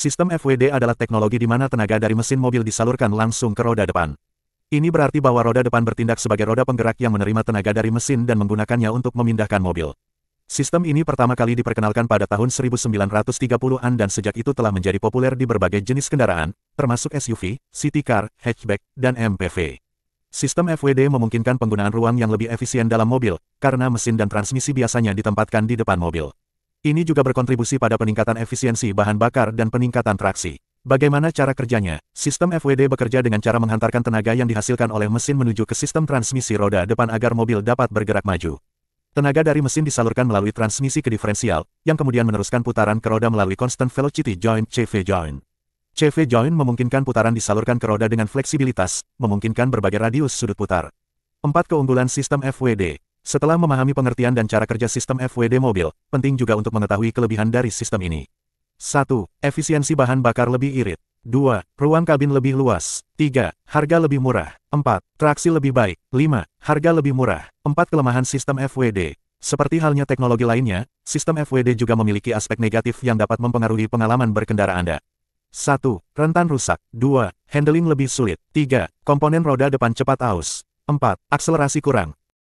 Sistem FWD adalah teknologi di mana tenaga dari mesin mobil disalurkan langsung ke roda depan. Ini berarti bahwa roda depan bertindak sebagai roda penggerak yang menerima tenaga dari mesin dan menggunakannya untuk memindahkan mobil. Sistem ini pertama kali diperkenalkan pada tahun 1930-an dan sejak itu telah menjadi populer di berbagai jenis kendaraan, termasuk SUV, city car, hatchback, dan MPV. Sistem FWD memungkinkan penggunaan ruang yang lebih efisien dalam mobil, karena mesin dan transmisi biasanya ditempatkan di depan mobil. Ini juga berkontribusi pada peningkatan efisiensi bahan bakar dan peningkatan traksi. Bagaimana cara kerjanya? Sistem FWD bekerja dengan cara menghantarkan tenaga yang dihasilkan oleh mesin menuju ke sistem transmisi roda depan agar mobil dapat bergerak maju. Tenaga dari mesin disalurkan melalui transmisi ke diferensial, yang kemudian meneruskan putaran ke roda melalui constant velocity joint CV joint. CV joint memungkinkan putaran disalurkan ke roda dengan fleksibilitas, memungkinkan berbagai radius sudut putar. Empat keunggulan sistem FWD. Setelah memahami pengertian dan cara kerja sistem FWD mobil, penting juga untuk mengetahui kelebihan dari sistem ini. 1. Efisiensi bahan bakar lebih irit. 2. Ruang kabin lebih luas. 3. Harga lebih murah. 4. Traksi lebih baik. 5. Harga lebih murah. 4. Kelemahan sistem FWD. Seperti halnya teknologi lainnya, sistem FWD juga memiliki aspek negatif yang dapat mempengaruhi pengalaman berkendara Anda. 1. Rentan rusak. 2. Handling lebih sulit. 3. Komponen roda depan cepat aus. 4. Akselerasi kurang.